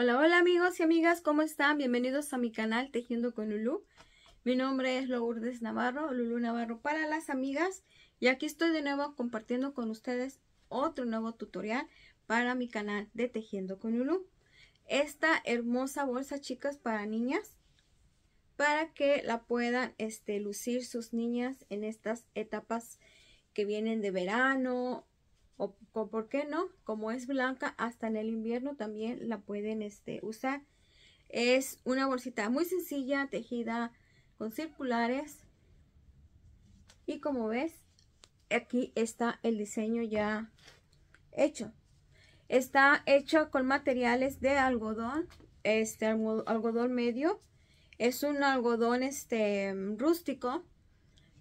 Hola, hola amigos y amigas, ¿cómo están? Bienvenidos a mi canal Tejiendo con Lulu. Mi nombre es Lourdes Navarro, Lulu Navarro para las amigas. Y aquí estoy de nuevo compartiendo con ustedes otro nuevo tutorial para mi canal de Tejiendo con Lulu. Esta hermosa bolsa, chicas, para niñas para que la puedan este, lucir sus niñas en estas etapas que vienen de verano o, por qué no, como es blanca, hasta en el invierno también la pueden este, usar. Es una bolsita muy sencilla, tejida con circulares. Y como ves, aquí está el diseño ya hecho. Está hecho con materiales de algodón, este algodón medio. Es un algodón este, rústico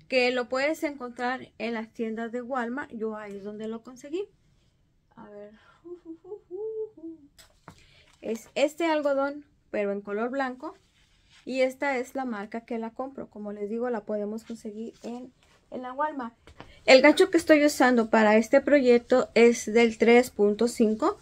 que lo puedes encontrar en las tiendas de Walmart. Yo ahí es donde lo conseguí. A ver. Es este algodón, pero en color blanco. Y esta es la marca que la compro. Como les digo, la podemos conseguir en, en la Walmart. El gancho que estoy usando para este proyecto es del 3.5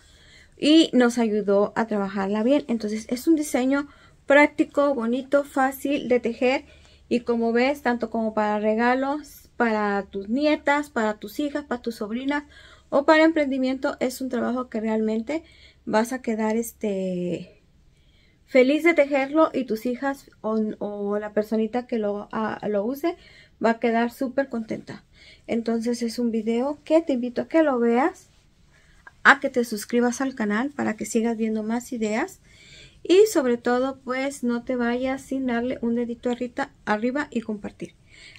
y nos ayudó a trabajarla bien. Entonces es un diseño práctico, bonito, fácil de tejer y como ves, tanto como para regalos, para tus nietas, para tus hijas, para tus sobrinas o para emprendimiento, es un trabajo que realmente vas a quedar este feliz de tejerlo y tus hijas o, la personita que lo, lo use va a quedar súper contenta. Entonces es un video que te invito a que lo veas, a que te suscribas al canal para que sigas viendo más ideas y sobre todo pues no te vayas sin darle un dedito arriba, arriba y compartir.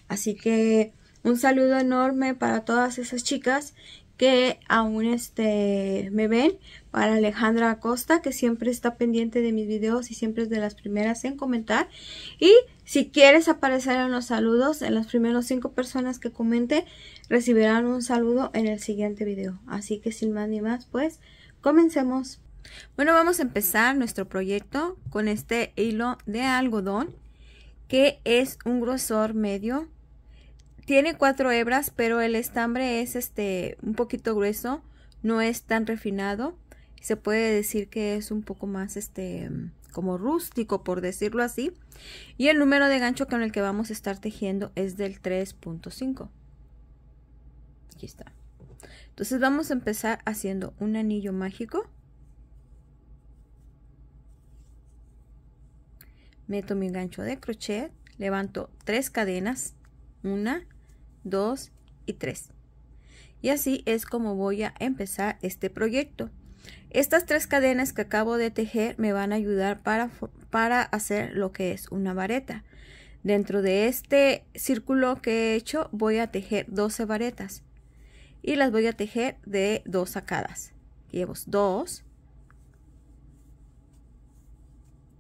Así que un saludo enorme para todas esas chicas que aún este, me ven, para Alejandra Acosta que siempre está pendiente de mis videos y siempre es de las primeras en comentar y si quieres aparecer en los saludos, en las primeras cinco personas que comente recibirán un saludo en el siguiente video. Así que sin más ni más pues comencemos. Bueno, vamos a empezar nuestro proyecto con este hilo de algodón que es un grosor medio. Tiene cuatro hebras, pero el estambre es este un poquito grueso, no es tan refinado. Se puede decir que es un poco más este como rústico, por decirlo así. Y el número de gancho con el que vamos a estar tejiendo es del 3.5. Aquí está. Entonces vamos a empezar haciendo un anillo mágico. meto mi gancho de crochet levanto tres cadenas una dos y tres y así es como voy a empezar este proyecto estas tres cadenas que acabo de tejer me van a ayudar para, para hacer lo que es una vareta dentro de este círculo que he hecho voy a tejer 12 varetas y las voy a tejer de dos sacadas llevo dos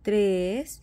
3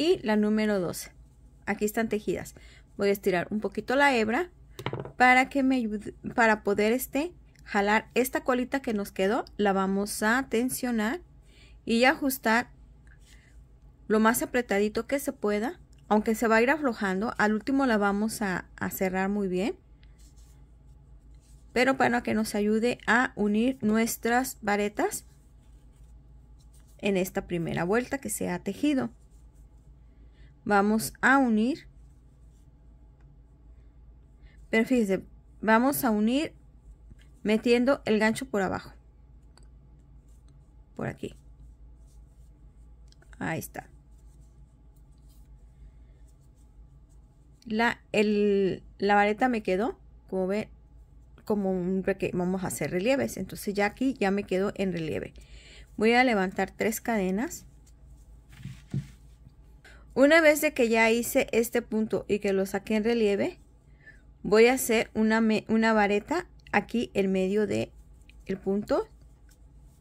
y la número 12. Aquí están tejidas. Voy a estirar un poquito la hebra para que me ayude, para poder este jalar esta colita que nos quedó. La vamos a tensionar y ajustar lo más apretadito que se pueda. Aunque se va a ir aflojando, al último la vamos a, a cerrar muy bien. Pero para que nos ayude a unir nuestras varetas en esta primera vuelta que se ha tejido vamos a unir. Pero fíjense, vamos a unir metiendo el gancho por abajo. Por aquí. Ahí está. La, el, la vareta me quedó, como ven, como un vamos a hacer relieves. Entonces ya aquí ya me quedo en relieve. Voy a levantar tres cadenas una vez de que ya hice este punto y que lo saqué en relieve, voy a hacer una, una vareta aquí en medio de el punto.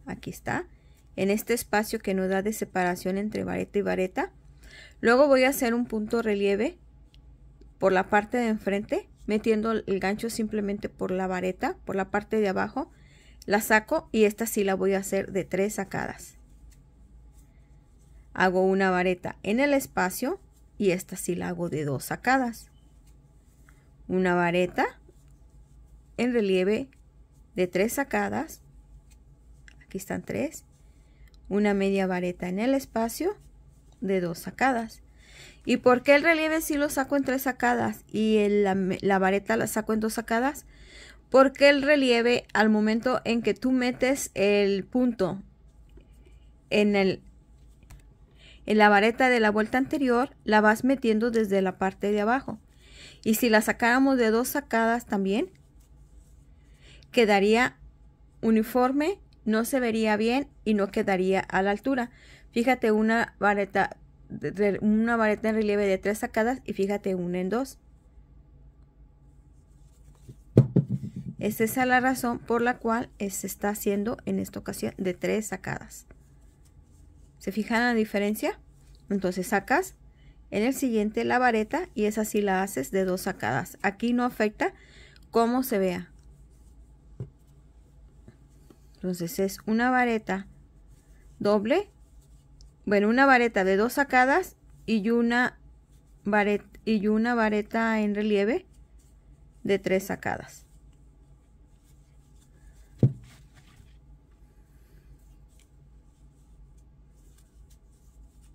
Aquí está. En este espacio que nos da de separación entre vareta y vareta. Luego voy a hacer un punto relieve por la parte de enfrente, metiendo el gancho simplemente por la vareta, por la parte de abajo. La saco y esta sí la voy a hacer de tres sacadas hago una vareta en el espacio y esta sí la hago de dos sacadas. Una vareta en relieve de tres sacadas. Aquí están tres. Una media vareta en el espacio de dos sacadas. ¿Y por qué el relieve sí lo saco en tres sacadas y la, la vareta la saco en dos sacadas? Porque el relieve al momento en que tú metes el punto en el, en la vareta de la vuelta anterior la vas metiendo desde la parte de abajo. Y si la sacáramos de dos sacadas también, quedaría uniforme, no se vería bien y no quedaría a la altura. Fíjate una vareta, una vareta en relieve de tres sacadas y fíjate una en dos. Esa es la razón por la cual se está haciendo en esta ocasión de tres sacadas. ¿Se fijan la diferencia? Entonces sacas en el siguiente la vareta y es así la haces de dos sacadas. Aquí no afecta cómo se vea. Entonces es una vareta doble, bueno, una vareta de dos sacadas y una vareta, y una vareta en relieve de tres sacadas.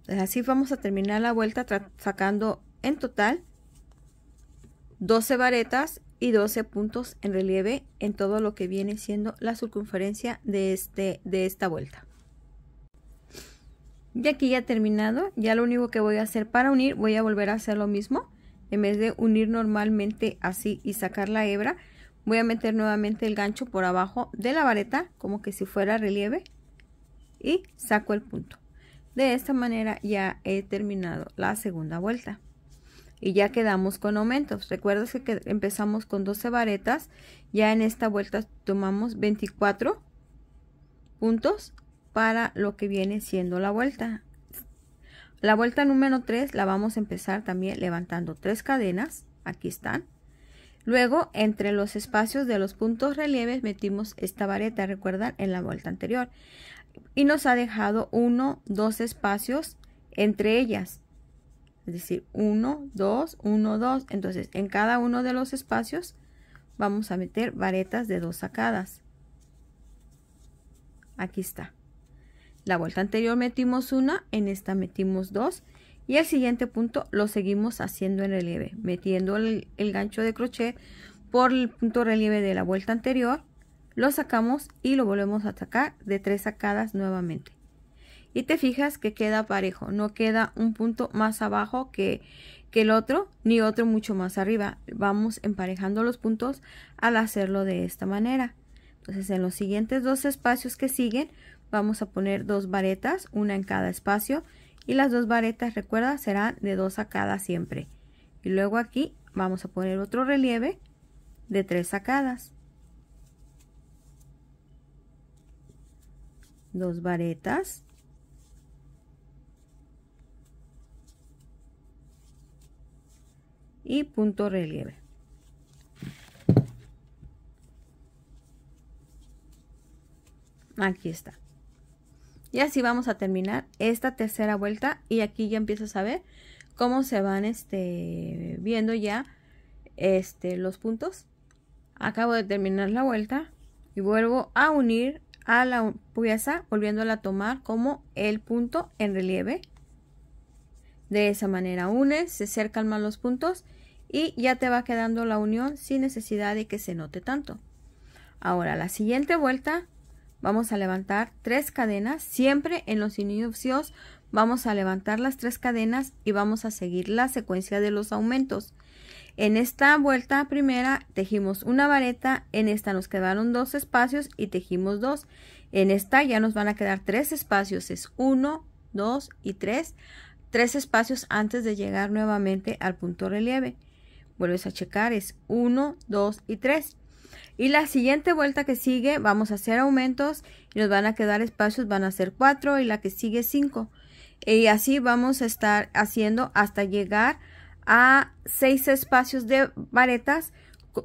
Así vamos a terminar la vuelta sacando en total 12 varetas y 12 puntos en relieve en todo lo que viene siendo la circunferencia de, este, de esta vuelta. Y aquí ya terminado, ya lo único que voy a hacer para unir, voy a volver a hacer lo mismo. En vez de unir normalmente así y sacar la hebra, voy a meter nuevamente el gancho por abajo de la vareta, como que si fuera relieve, y saco el punto. De esta manera ya he terminado la segunda vuelta. Y ya quedamos con aumentos. Recuerdas que empezamos con 12 varetas. Ya en esta vuelta tomamos 24 puntos para lo que viene siendo la vuelta. La vuelta número 3 la vamos a empezar también levantando tres cadenas. Aquí están. Luego, entre los espacios de los puntos relieves metimos esta vareta, recuerda en la vuelta anterior y nos ha dejado uno, dos espacios entre ellas. Es decir, uno dos uno dos. Entonces, en cada uno de los espacios vamos a meter varetas de dos sacadas. Aquí está. La vuelta anterior metimos una, en esta metimos dos. Y el siguiente punto lo seguimos haciendo en relieve, metiendo el gancho de crochet por el punto relieve de la vuelta anterior lo sacamos y lo volvemos a sacar de tres sacadas nuevamente. Y te fijas que queda parejo, no queda un punto más abajo que, que el otro, ni otro mucho más arriba. Vamos emparejando los puntos al hacerlo de esta manera. Entonces en los siguientes dos espacios que siguen vamos a poner dos varetas, una en cada espacio. Y las dos varetas, recuerda, serán de dos sacadas siempre. Y luego aquí vamos a poner otro relieve de tres sacadas. dos varetas y punto relieve aquí está y así vamos a terminar esta tercera vuelta y aquí ya empiezas a ver cómo se van este viendo ya este los puntos acabo de terminar la vuelta y vuelvo a unir a la pieza volviéndola a tomar como el punto en relieve. De esa manera unes, se cercan más los puntos y ya te va quedando la unión sin necesidad de que se note tanto. Ahora la siguiente vuelta vamos a levantar tres cadenas, siempre en los inicios vamos a levantar las tres cadenas y vamos a seguir la secuencia de los aumentos. En esta vuelta primera tejimos una vareta, en esta nos quedaron dos espacios y tejimos dos. En esta ya nos van a quedar tres espacios, es uno dos y tres Tres espacios antes de llegar nuevamente al punto relieve. Vuelves a checar, es uno dos y tres Y la siguiente vuelta que sigue vamos a hacer aumentos y nos van a quedar espacios, van a ser cuatro y la que sigue cinco Y así vamos a estar haciendo hasta llegar a seis espacios de varetas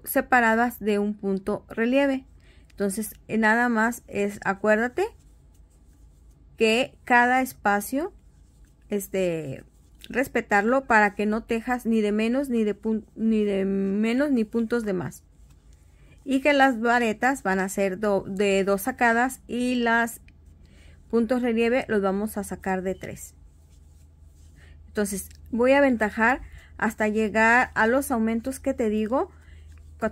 separadas de un punto relieve. Entonces, eh, nada más es, acuérdate que cada espacio, este, respetarlo para que no tejas ni de menos ni de, ni de menos ni puntos de más. Y que las varetas van a ser de dos sacadas y las puntos relieve los vamos a sacar de tres. Entonces, voy a aventajar hasta llegar a los aumentos que te digo,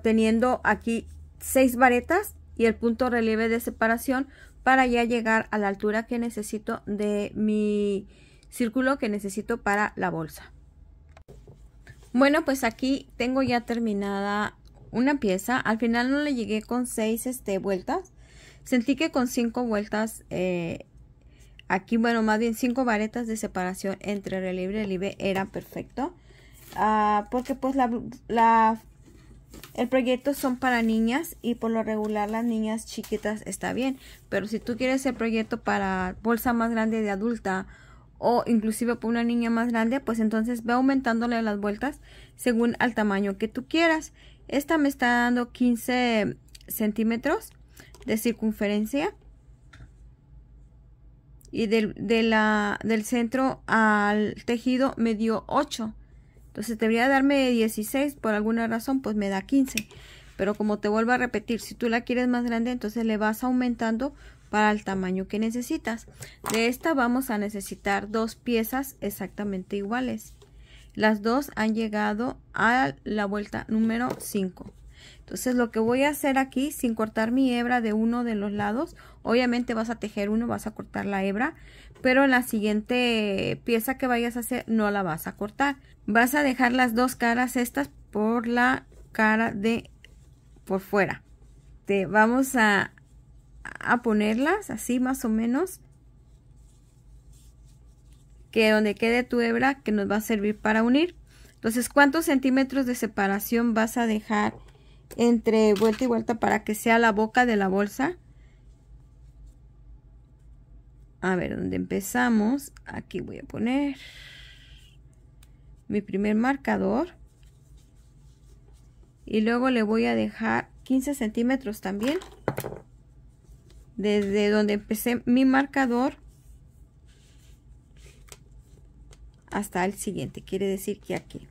teniendo aquí seis varetas y el punto relieve de separación para ya llegar a la altura que necesito de mi círculo que necesito para la bolsa. Bueno, pues aquí tengo ya terminada una pieza. Al final no le llegué con seis este, vueltas. Sentí que con cinco vueltas, eh, aquí, bueno, más bien cinco varetas de separación entre relieve y relieve era perfecto. Ah, porque pues la, la, el proyecto son para niñas y por lo regular las niñas chiquitas está bien. Pero si tú quieres el proyecto para bolsa más grande de adulta o inclusive para una niña más grande, pues entonces va aumentándole las vueltas según al tamaño que tú quieras. Esta me está dando 15 centímetros de circunferencia y del, de del centro al tejido me dio 8 entonces debería darme 16, por alguna razón pues me da 15. Pero como te vuelvo a repetir, si tú la quieres más grande, entonces le vas aumentando para el tamaño que necesitas. De esta vamos a necesitar dos piezas exactamente iguales. Las dos han llegado a la vuelta número 5. Entonces lo que voy a hacer aquí, sin cortar mi hebra de uno de los lados, obviamente vas a tejer uno, vas a cortar la hebra, pero la siguiente pieza que vayas a hacer no la vas a cortar. Vas a dejar las dos caras estas por la cara de por fuera. Te vamos a, a ponerlas así más o menos que donde quede tu hebra que nos va a servir para unir. Entonces, ¿cuántos centímetros de separación vas a dejar entre vuelta y vuelta para que sea la boca de la bolsa. A ver, dónde empezamos, aquí voy a poner mi primer marcador. Y luego le voy a dejar 15 centímetros también. Desde donde empecé mi marcador hasta el siguiente. Quiere decir que aquí.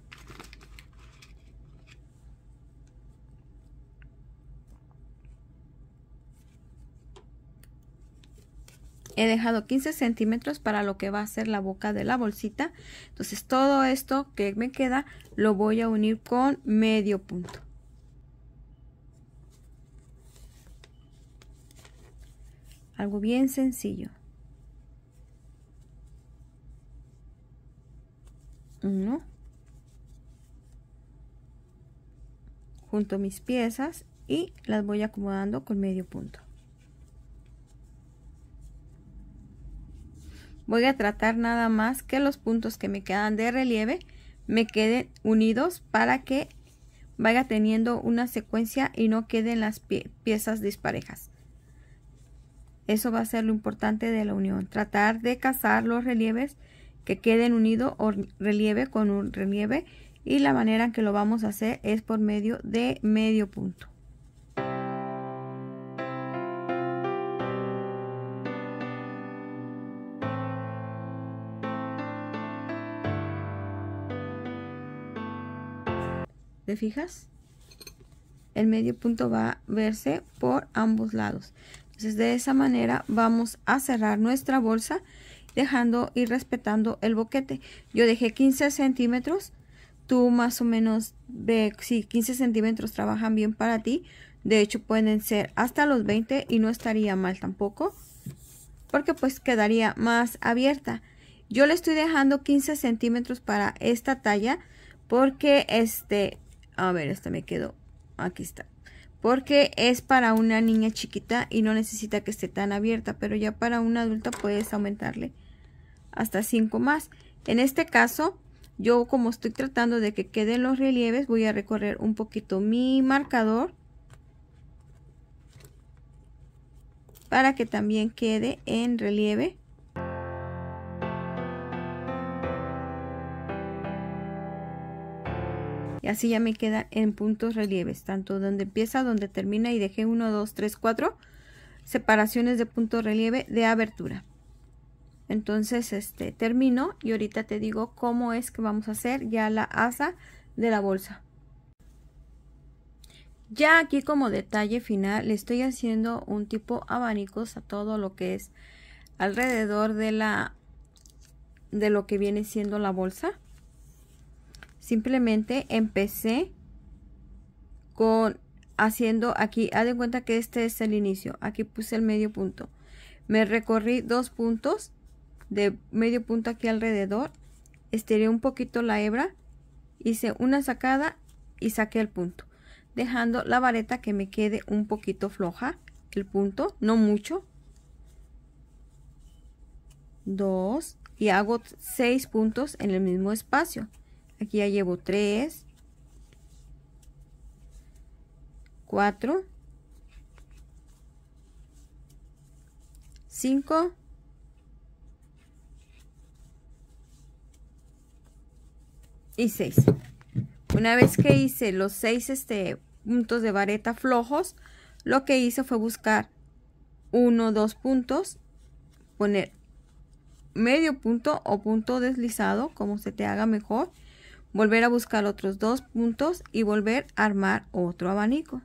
he dejado 15 centímetros para lo que va a ser la boca de la bolsita entonces todo esto que me queda lo voy a unir con medio punto algo bien sencillo uno junto mis piezas y las voy acomodando con medio punto Voy a tratar nada más que los puntos que me quedan de relieve me queden unidos para que vaya teniendo una secuencia y no queden las piezas disparejas. Eso va a ser lo importante de la unión. Tratar de cazar los relieves que queden unidos o relieve con un relieve y la manera en que lo vamos a hacer es por medio de medio punto. ¿Te fijas? El medio punto va a verse por ambos lados. Entonces de esa manera vamos a cerrar nuestra bolsa dejando y respetando el boquete. Yo dejé 15 centímetros. Tú más o menos ve si 15 centímetros trabajan bien para ti. De hecho pueden ser hasta los 20 y no estaría mal tampoco. Porque pues quedaría más abierta. Yo le estoy dejando 15 centímetros para esta talla porque este a ver, esta me quedó. Aquí está. Porque es para una niña chiquita y no necesita que esté tan abierta. Pero ya para un adulta puedes aumentarle hasta 5 más. En este caso, yo como estoy tratando de que queden los relieves, voy a recorrer un poquito mi marcador. Para que también quede en relieve. y así ya me queda en puntos relieves, tanto donde empieza, donde termina y dejé 1, 2, 3, 4 separaciones de punto relieve de abertura. Entonces este termino y ahorita te digo cómo es que vamos a hacer ya la asa de la bolsa. Ya aquí como detalle final le estoy haciendo un tipo abanicos a todo lo que es alrededor de la de lo que viene siendo la bolsa simplemente empecé con haciendo aquí, haz de cuenta que este es el inicio, aquí puse el medio punto. Me recorrí dos puntos de medio punto aquí alrededor, estiré un poquito la hebra, hice una sacada y saqué el punto, dejando la vareta que me quede un poquito floja, el punto, no mucho. Dos y hago seis puntos en el mismo espacio. Aquí ya llevo 3, 4, 5, y 6 Una vez que hice los 6 este, puntos de vareta flojos, lo que hice fue buscar 1 2 puntos, poner medio punto o punto deslizado, como se te haga mejor, volver a buscar otros dos puntos y volver a armar otro abanico.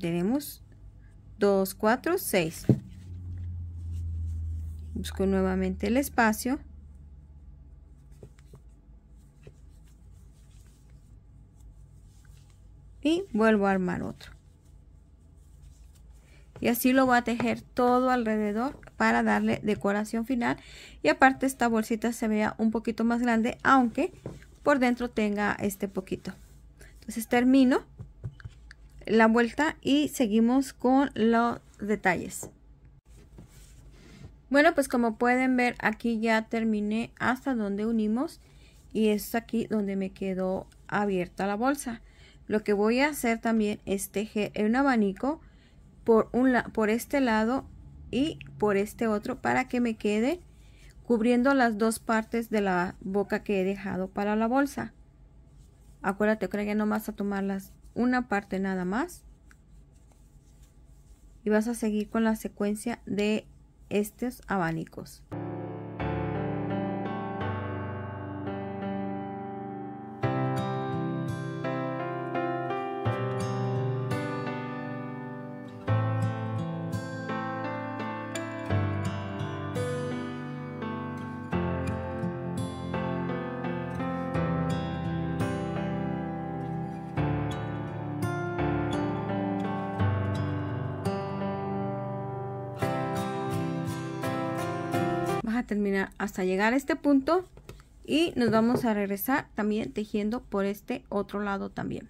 tenemos dos, cuatro, seis busco nuevamente el espacio y vuelvo a armar otro y así lo voy a tejer todo alrededor para darle decoración final y aparte esta bolsita se vea un poquito más grande aunque por dentro tenga este poquito entonces termino la vuelta y seguimos con los detalles bueno, pues como pueden ver, aquí ya terminé hasta donde unimos y es aquí donde me quedó abierta la bolsa. Lo que voy a hacer también es tejer un abanico por, un por este lado y por este otro para que me quede cubriendo las dos partes de la boca que he dejado para la bolsa. Acuérdate que no vas a tomar una parte nada más y vas a seguir con la secuencia de estos abanicos. terminar hasta llegar a este punto y nos vamos a regresar también tejiendo por este otro lado también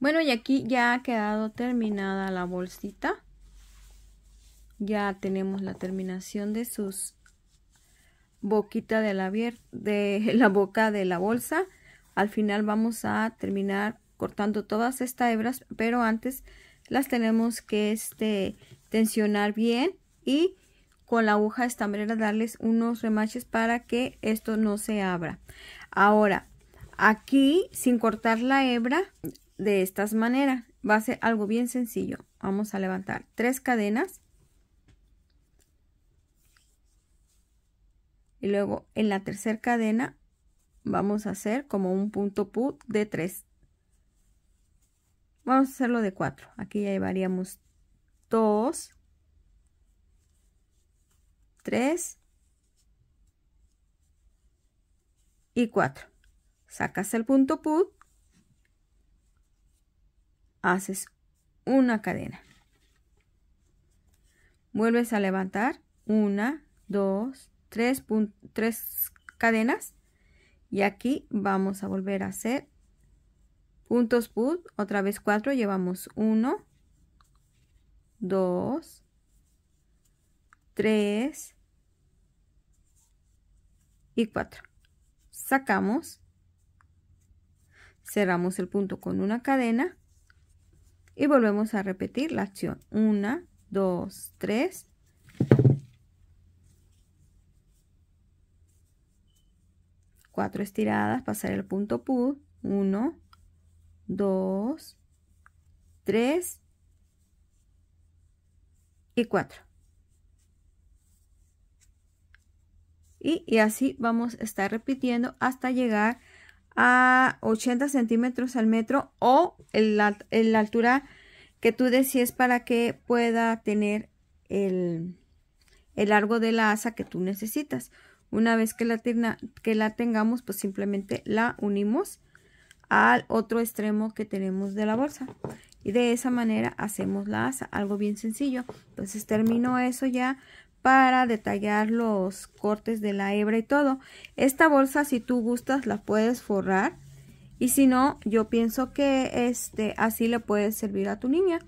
bueno y aquí ya ha quedado terminada la bolsita ya tenemos la terminación de sus boquita de la, de la boca de la bolsa al final vamos a terminar cortando todas estas hebras pero antes las tenemos que este, tensionar bien y con la aguja estambrera darles unos remaches para que esto no se abra. Ahora, aquí sin cortar la hebra de estas maneras, va a ser algo bien sencillo. Vamos a levantar tres cadenas. Y luego en la tercera cadena vamos a hacer como un punto put de 3. Vamos a hacerlo de cuatro. Aquí ya llevaríamos dos. 3 y 4. Sacas el punto put, haces una cadena. Vuelves a levantar una, 2 tres, 3 cadenas y aquí vamos a volver a hacer puntos put, otra vez 4, llevamos 1, 2, 3 y 4. Sacamos, cerramos el punto con una cadena y volvemos a repetir la acción. 1, 2, 3. 4 estiradas, pasar el punto PUD. 1, 2, 3 y 4. y, así vamos a estar repitiendo hasta llegar a 80 centímetros al metro o en la, altura que tú decides para que pueda tener el, el, largo de la asa que tú necesitas. Una vez que la, que la tengamos, pues simplemente la unimos al otro extremo que tenemos de la bolsa. Y de esa manera hacemos la asa, algo bien sencillo. Entonces termino eso ya para detallar los cortes de la hebra y todo. Esta bolsa si tú gustas la puedes forrar y si no yo pienso que este así le puede servir a tu niña.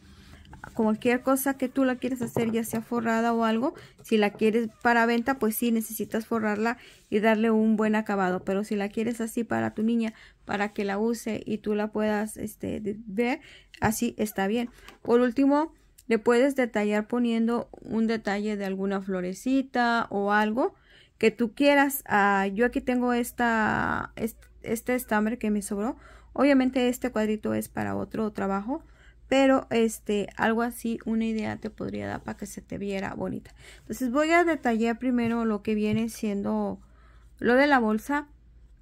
Cualquier cosa que tú la quieras hacer ya sea forrada o algo, si la quieres para venta pues sí necesitas forrarla y darle un buen acabado, pero si la quieres así para tu niña para que la use y tú la puedas este, ver, así está bien. Por último le puedes detallar poniendo un detalle de alguna florecita o algo que tú quieras. Ah, yo aquí tengo esta, este estambre que me sobró. Obviamente este cuadrito es para otro trabajo, pero este algo así, una idea te podría dar para que se te viera bonita. Entonces voy a detallar primero lo que viene siendo lo de la bolsa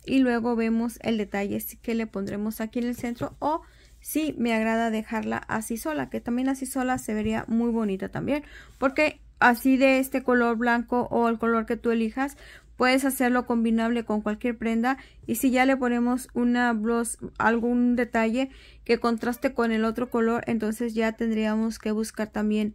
y luego vemos el detalle que le pondremos aquí en el centro o sí me agrada dejarla así sola, que también así sola se vería muy bonita también, porque así de este color blanco o el color que tú elijas, puedes hacerlo combinable con cualquier prenda y si ya le ponemos una algún detalle que contraste con el otro color, entonces ya tendríamos que buscar también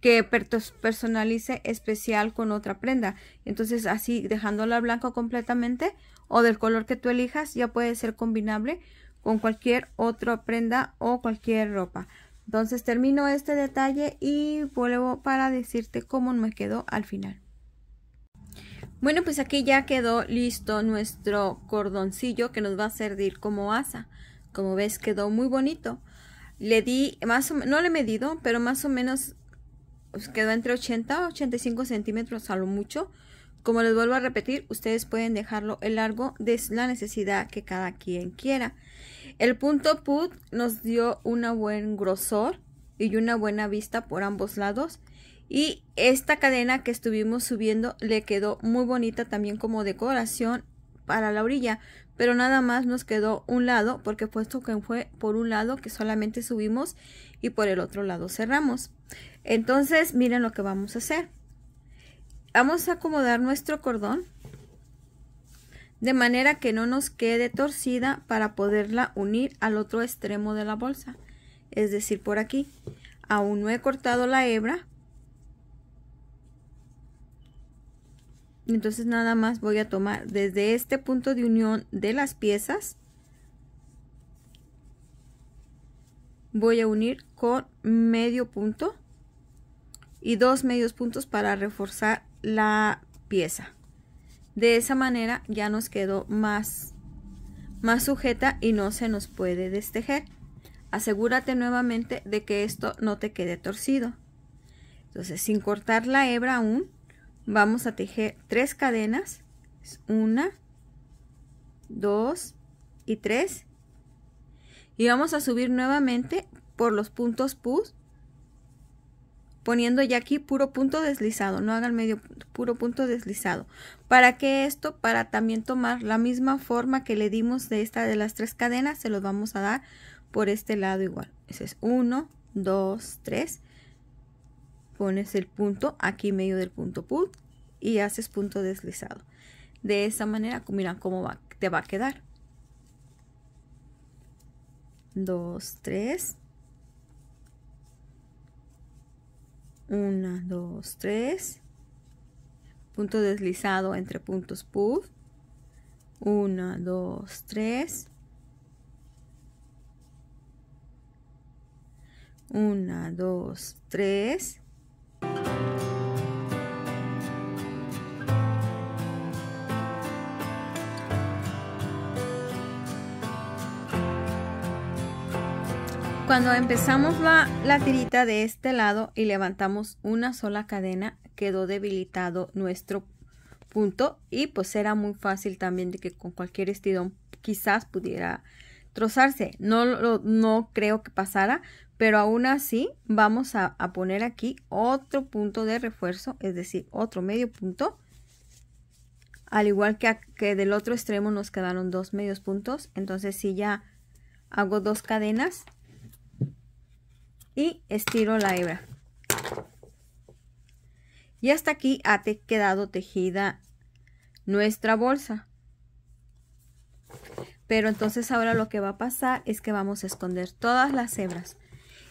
que personalice especial con otra prenda. Entonces así dejándola blanca completamente o del color que tú elijas ya puede ser combinable con cualquier otra prenda o cualquier ropa. Entonces termino este detalle y vuelvo para decirte cómo me quedó al final. Bueno, pues aquí ya quedó listo nuestro cordoncillo que nos va a servir como asa. Como ves, quedó muy bonito. Le di, más o, no le he medido, pero más o menos pues, quedó entre 80 a 85 centímetros a lo mucho. Como les vuelvo a repetir, ustedes pueden dejarlo el largo de la necesidad que cada quien quiera. El punto put nos dio una buen grosor y una buena vista por ambos lados. Y esta cadena que estuvimos subiendo le quedó muy bonita también como decoración para la orilla. Pero nada más nos quedó un lado porque puesto que fue por un lado que solamente subimos y por el otro lado cerramos. Entonces miren lo que vamos a hacer. Vamos a acomodar nuestro cordón de manera que no nos quede torcida para poderla unir al otro extremo de la bolsa, es decir, por aquí. Aún no he cortado la hebra, entonces nada más voy a tomar desde este punto de unión de las piezas, voy a unir con medio punto y dos medios puntos para reforzar la pieza. De esa manera ya nos quedó más, más sujeta y no se nos puede destejer. Asegúrate nuevamente de que esto no te quede torcido. Entonces, sin cortar la hebra aún, vamos a tejer tres cadenas. Una, dos y tres. Y vamos a subir nuevamente por los puntos PUS poniendo ya aquí puro punto deslizado, no hagan medio puro punto deslizado. ¿Para qué esto? Para también tomar la misma forma que le dimos de esta de las tres cadenas, se los vamos a dar por este lado igual. Ese es 1, 2, 3. Pones el punto aquí medio del punto put y haces punto deslizado. De esa manera, mira cómo te va a quedar. 2, 3. 1, 2, 3, punto deslizado entre puntos puff, 1, 2, 3, 1, 2, 3, Cuando empezamos la, la tirita de este lado y levantamos una sola cadena, quedó debilitado nuestro punto y pues era muy fácil también de que con cualquier estirón quizás pudiera trozarse. No, no, creo que pasara, pero aún así vamos a, poner aquí otro punto de refuerzo, es decir, otro medio punto. Al igual que, que del otro extremo nos quedaron dos medios puntos, entonces si ya hago dos cadenas, y estiro la hebra. Y hasta aquí ha quedado tejida nuestra bolsa. Pero entonces ahora lo que va a pasar es que vamos a esconder todas las hebras.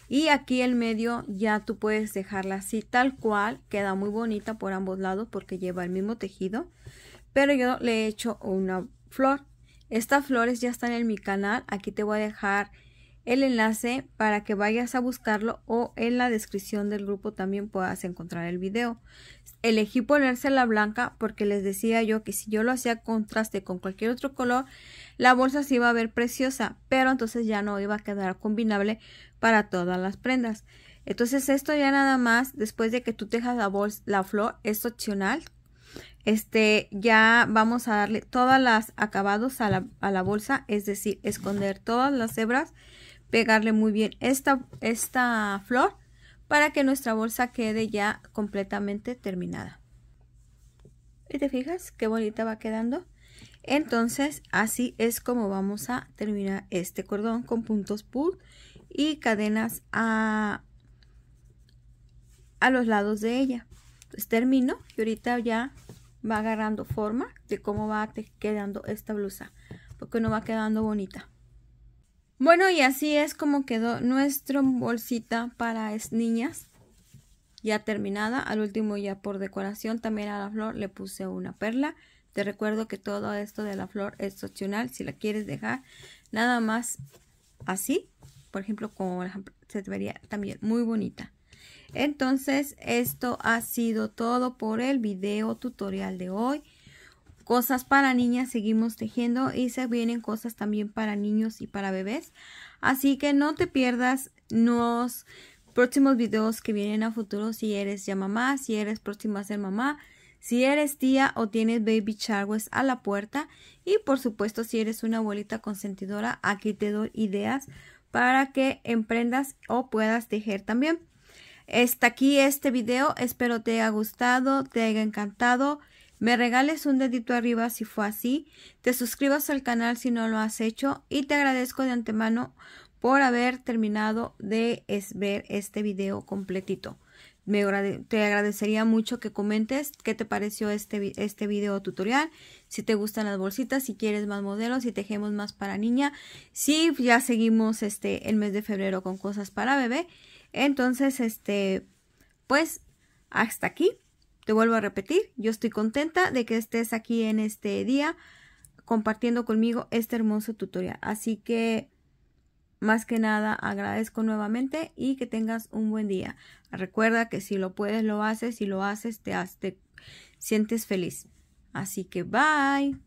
Y aquí el medio ya tú puedes dejarla así tal cual. Queda muy bonita por ambos lados porque lleva el mismo tejido. Pero yo le he hecho una flor. Estas flores ya están en mi canal. Aquí te voy a dejar el enlace para que vayas a buscarlo o en la descripción del grupo también puedas encontrar el video. Elegí ponerse la blanca porque les decía yo que si yo lo hacía contraste con cualquier otro color, la bolsa se iba a ver preciosa, pero entonces ya no iba a quedar combinable para todas las prendas. Entonces esto ya nada más, después de que tú tejas la, bolsa, la flor, es opcional. Este, ya vamos a darle todas las acabados a la, a la bolsa, es decir, esconder todas las hebras pegarle muy bien esta, esta flor para que nuestra bolsa quede ya completamente terminada. ¿Y te fijas qué bonita va quedando? Entonces así es como vamos a terminar este cordón con puntos pull y cadenas a, a los lados de ella. pues termino y ahorita ya va agarrando forma de cómo va quedando esta blusa porque no va quedando bonita. Bueno, y así es como quedó nuestra bolsita para niñas. Ya terminada, al último ya por decoración también a la flor le puse una perla. Te recuerdo que todo esto de la flor es opcional, si la quieres dejar nada más así, por ejemplo, como se vería también muy bonita. Entonces, esto ha sido todo por el video tutorial de hoy cosas para niñas seguimos tejiendo y se vienen cosas también para niños y para bebés. Así que no te pierdas los próximos videos que vienen a futuro si eres ya mamá, si eres próxima a ser mamá, si eres tía o tienes baby showers a la puerta y por supuesto si eres una abuelita consentidora, aquí te doy ideas para que emprendas o puedas tejer también. Está aquí este video, espero te haya gustado, te haya encantado me regales un dedito arriba si fue así, te suscribas al canal si no lo has hecho y te agradezco de antemano por haber terminado de ver este video completito. te agradecería mucho que comentes qué te pareció este, este video tutorial, si te gustan las bolsitas, si quieres más modelos, si tejemos más para niña, si ya seguimos este el mes de febrero con cosas para bebé. Entonces, este, pues hasta aquí te vuelvo a repetir, yo estoy contenta de que estés aquí en este día compartiendo conmigo este hermoso tutorial. Así que más que nada agradezco nuevamente y que tengas un buen día. Recuerda que si lo puedes, lo haces, si lo haces, te, te sientes feliz. Así que bye.